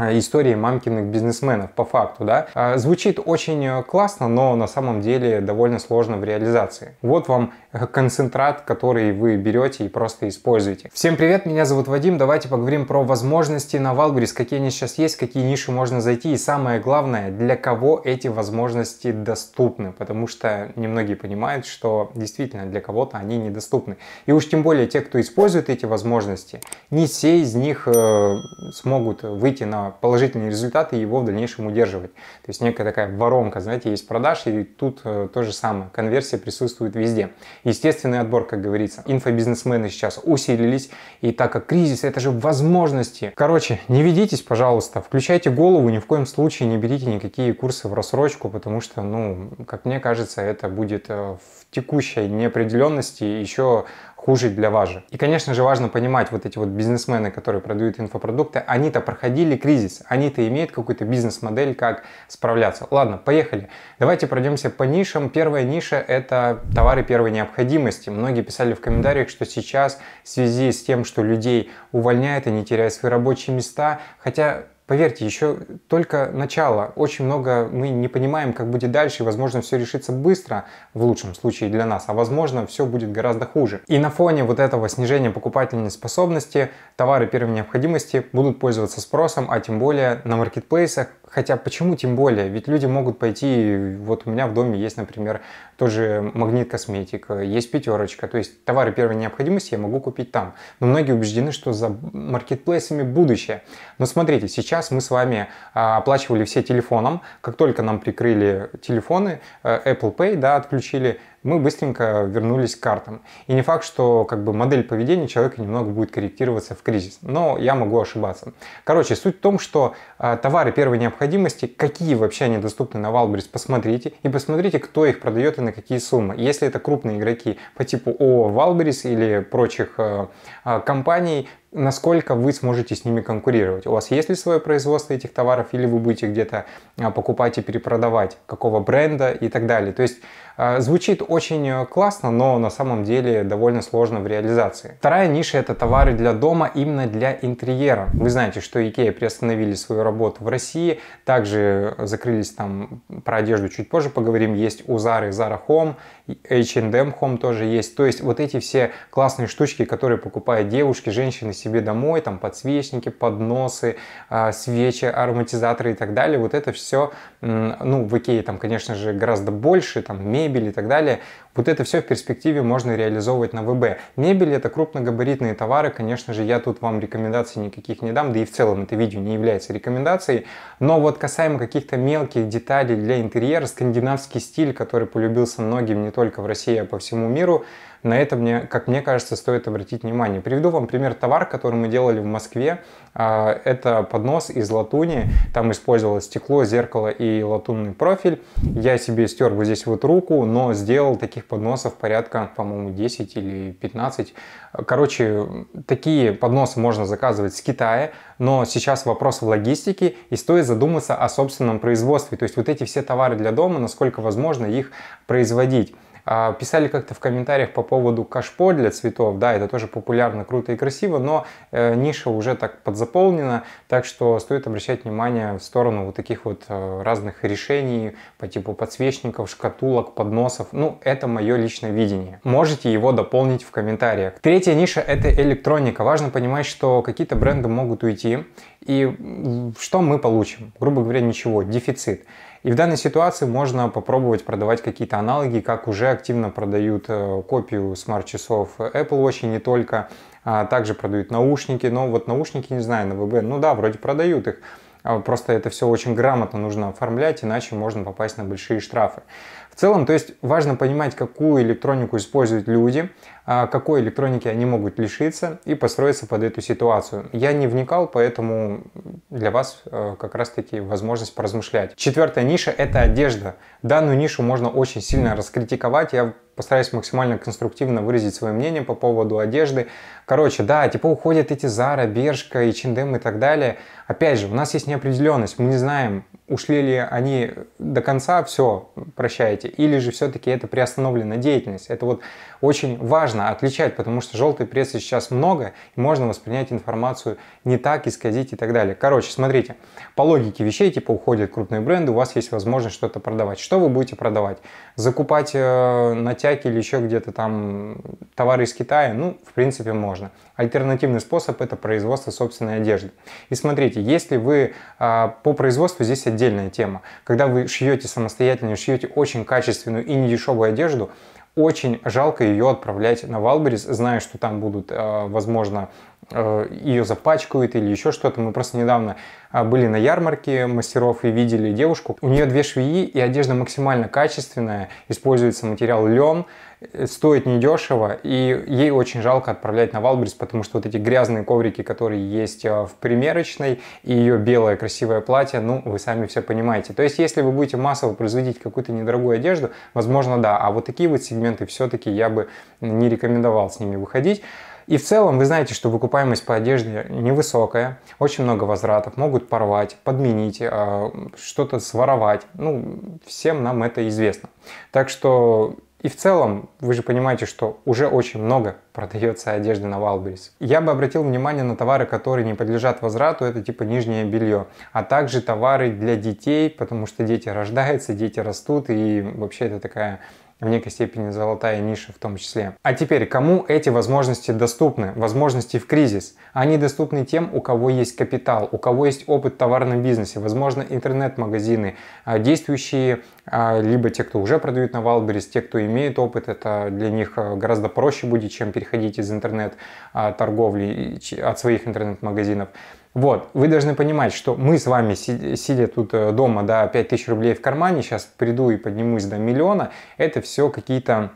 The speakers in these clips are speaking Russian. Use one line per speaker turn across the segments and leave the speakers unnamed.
Э, истории мамкиных бизнесменов по факту, да. Э, звучит очень э, классно, но на самом деле довольно сложно в реализации. Вот вам концентрат, который вы берете и просто используете. Всем привет, меня зовут Вадим, давайте поговорим про возможности на Валбрис, какие они сейчас есть, какие ниши можно зайти и самое главное, для кого эти возможности доступны, потому что немногие понимают, что действительно для кого-то они недоступны. И уж тем более те, кто использует эти возможности, не все из них э, смогут выйти на положительные результаты и его в дальнейшем удерживать. То есть некая такая воронка, знаете, есть продаж, и тут э, то же самое. Конверсия присутствует везде. Естественный отбор, как говорится. Инфобизнесмены сейчас усилились, и так как кризис, это же возможности. Короче, не ведитесь, пожалуйста, включайте голову, ни в коем случае не берите никакие курсы в рассрочку, потому что, ну, как мне кажется, это будет э, в текущей неопределенности еще хуже для вас же. И, конечно же, важно понимать вот эти вот бизнесмены, которые продают инфопродукты, они-то проходили кризис, они-то имеют какую-то бизнес-модель, как справляться. Ладно, поехали. Давайте пройдемся по нишам. Первая ниша – это товары первой необходимости. Многие писали в комментариях, что сейчас в связи с тем, что людей увольняют, они теряют свои рабочие места, хотя Поверьте, еще только начало. Очень много мы не понимаем, как будет дальше, и, возможно, все решится быстро, в лучшем случае для нас, а, возможно, все будет гораздо хуже. И на фоне вот этого снижения покупательной способности товары первой необходимости будут пользоваться спросом, а тем более на маркетплейсах, Хотя почему тем более? Ведь люди могут пойти, вот у меня в доме есть, например, тоже магнит косметик, есть пятерочка, то есть товары первой необходимости я могу купить там. Но многие убеждены, что за маркетплейсами будущее. Но смотрите, сейчас мы с вами а, оплачивали все телефоном, как только нам прикрыли телефоны, э, Apple Pay, да, отключили, мы быстренько вернулись к картам. И не факт, что как бы модель поведения человека немного будет корректироваться в кризис, но я могу ошибаться. Короче, суть в том, что э, товары первой необходимости, какие вообще они доступны на Валбрис, посмотрите и посмотрите, кто их продает и на какие суммы. Если это крупные игроки по типу ООО Валбрис или прочих э, э, компаний, насколько вы сможете с ними конкурировать. У вас есть ли свое производство этих товаров, или вы будете где-то а, покупать и перепродавать, какого бренда и так далее. То есть а, звучит очень э, классно, но на самом деле довольно сложно в реализации. Вторая ниша это товары для дома, именно для интерьера. Вы знаете, что IKEA приостановили свою работу в России, также закрылись там про одежду чуть позже поговорим, есть у Zara, Zara Home, H&M Home тоже есть. То есть вот эти все классные штучки, которые покупают девушки, женщины, себе домой, там подсвечники, подносы, а, свечи, ароматизаторы и так далее. Вот это все, ну, в Икее там, конечно же, гораздо больше, там, мебель и так далее. Вот это все в перспективе можно реализовывать на ВБ. Мебель это крупногабаритные товары, конечно же, я тут вам рекомендаций никаких не дам, да и в целом это видео не является рекомендацией. Но вот касаемо каких-то мелких деталей для интерьера, скандинавский стиль, который полюбился многим не только в России, а по всему миру, на это, мне, как мне кажется, стоит обратить внимание. Приведу вам пример товар, который мы делали в Москве. А, это поднос из латуни. Там использовалось стекло, зеркало и латунный профиль. Я себе стер вот здесь вот руку, но сделал таких подносов порядка, по-моему, 10 или 15. Короче, такие подносы можно заказывать с Китая, но сейчас вопрос в логистике и стоит задуматься о собственном производстве. То есть вот эти все товары для дома, насколько возможно их производить. А, писали как-то в комментариях по поводу кашпо для цветов. Да, это тоже популярно, круто и красиво, но э, ниша уже так подзаполнена, так что стоит обращать внимание в сторону вот таких вот э, разных решений по типу подсвечников, шкатулок, подносов. Ну, это мое личное видение. Можете его дополнить в комментариях. Третья ниша – это электроника. Важно понимать, что какие-то бренды могут уйти, и что мы получим? Грубо говоря, ничего, дефицит. И в данной ситуации можно попробовать продавать какие-то аналоги, как уже активно продают э, копию смарт-часов Apple Watch, и не только. А также продают наушники, но вот наушники, не знаю, на ВБ, ну да, вроде продают их. А просто это все очень грамотно нужно оформлять, иначе можно попасть на большие штрафы. В целом, то есть важно понимать, какую электронику используют люди, а какой электроники они могут лишиться и построиться под эту ситуацию. Я не вникал, поэтому для вас э, как раз-таки возможность поразмышлять. Четвертая ниша – это одежда. Данную нишу можно очень сильно раскритиковать. Я постараюсь максимально конструктивно выразить свое мнение по поводу одежды. Короче, да, типа уходят эти Зара, Бершка и Чиндем и так далее. Опять же, у нас есть неопределенность, мы не знаем, ушли ли они до конца, все, прощаете Или же все-таки это приостановлена деятельность. Это вот очень важно отличать, потому что желтой прессы сейчас много, и можно воспринять информацию не так, исказить и так далее. Короче, смотрите, по логике вещей, типа уходят крупные бренды, у вас есть возможность что-то продавать. Что вы будете продавать? Закупать э, натяки или еще где-то там товары из Китая? Ну, в принципе, можно. Альтернативный способ – это производство собственной одежды. И смотрите, если вы э, по производству здесь отдельная тема. Когда вы шьете самостоятельно, шьете очень качественную и недешевую одежду, очень жалко ее отправлять на Валберис, зная, что там будут, э, возможно, э, ее запачкают или еще что-то. Мы просто недавно э, были на ярмарке мастеров и видели девушку. У нее две швеи и одежда максимально качественная, используется материал лен, стоит недешево, и ей очень жалко отправлять на Валбрис, потому что вот эти грязные коврики, которые есть э, в примерочной, и ее белое красивое платье, ну, вы сами все понимаете. То есть, если вы будете массово производить какую-то недорогую одежду, возможно, да, а вот такие вот сегменты все-таки я бы не рекомендовал с ними выходить. И в целом вы знаете, что выкупаемость по одежде невысокая, очень много возвратов, могут порвать, подменить, э, что-то своровать. Ну, всем нам это известно. Так что и в целом, вы же понимаете, что уже очень много продается одежды на Валберис. Я бы обратил внимание на товары, которые не подлежат возврату, это типа нижнее белье, а также товары для детей, потому что дети рождаются, дети растут, и вообще это такая в некой степени золотая ниша в том числе. А теперь, кому эти возможности доступны? Возможности в кризис. Они доступны тем, у кого есть капитал, у кого есть опыт в товарном бизнесе, возможно, интернет-магазины, а, действующие, а, либо те, кто уже продают на Валберес, те, кто имеет опыт, это для них а, гораздо проще будет, чем переходить из интернет-торговли от своих интернет-магазинов. Вот, вы должны понимать, что мы с вами, сидя тут э, дома, да, 5000 рублей в кармане, сейчас приду и поднимусь до миллиона, это все какие-то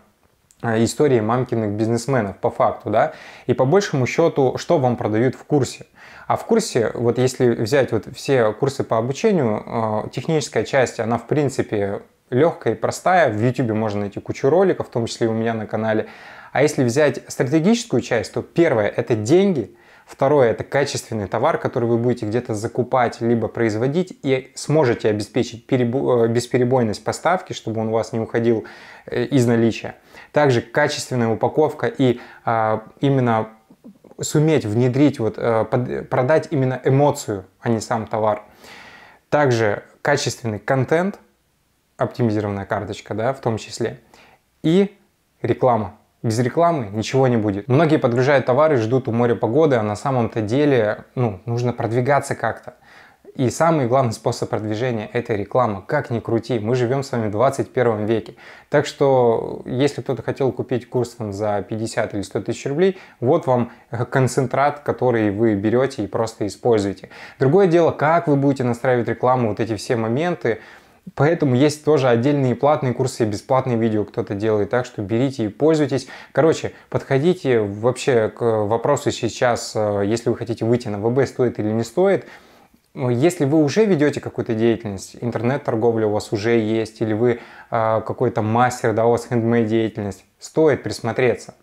э, истории мамкиных бизнесменов по факту, да, и по большему счету, что вам продают в курсе. А в курсе, вот если взять вот все курсы по обучению, э, техническая часть, она в принципе легкая и простая, в YouTube можно найти кучу роликов, в том числе и у меня на канале. А если взять стратегическую часть, то первое – это деньги – Второе – это качественный товар, который вы будете где-то закупать, либо производить, и сможете обеспечить перебо... Э, бесперебойность поставки, чтобы он у вас не уходил э, из наличия. Также качественная упаковка и а, именно суметь внедрить, вот, а, под... продать именно эмоцию, а не сам товар. Также качественный контент, оптимизированная карточка, да, в том числе, и реклама. Без рекламы ничего не будет. Многие подгружают товары, ждут у моря погоды, а на самом-то деле ну, нужно продвигаться как-то. И самый главный способ продвижения – это реклама. Как ни крути, мы живем с вами в 21 веке. Так что, если кто-то хотел купить курс там, за 50 или 100 тысяч рублей, вот вам концентрат, который вы берете и просто используете. Другое дело, как вы будете настраивать рекламу, вот эти все моменты – Поэтому есть тоже отдельные платные курсы, бесплатные видео кто-то делает, так что берите и пользуйтесь. Короче, подходите вообще к вопросу сейчас, э, если вы хотите выйти на ВБ, стоит или не стоит. Если вы уже ведете какую-то деятельность, интернет-торговля у вас уже есть, или вы э, какой-то мастер, да, у вас хендмейд деятельность, стоит присмотреться.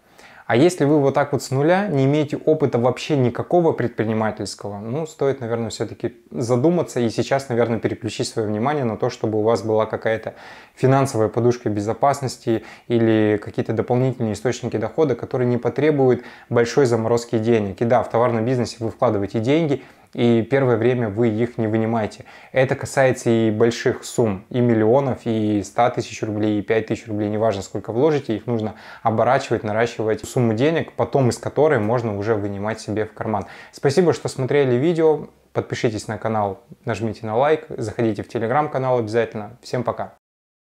А если вы вот так вот с нуля, не имеете опыта вообще никакого предпринимательского, ну, стоит, наверное, все-таки задуматься и сейчас, наверное, переключить свое внимание на то, чтобы у вас была какая-то финансовая подушка безопасности или какие-то дополнительные источники дохода, которые не потребуют большой заморозки денег. И да, в товарном бизнесе вы вкладываете деньги – и первое время вы их не вынимаете. Это касается и больших сумм, и миллионов, и 100 тысяч рублей, и 5 тысяч рублей, неважно сколько вложите, их нужно оборачивать, наращивать сумму денег, потом из которой можно уже вынимать себе в карман. Спасибо, что смотрели видео, подпишитесь на канал, нажмите на лайк, заходите в телеграм-канал обязательно. Всем пока!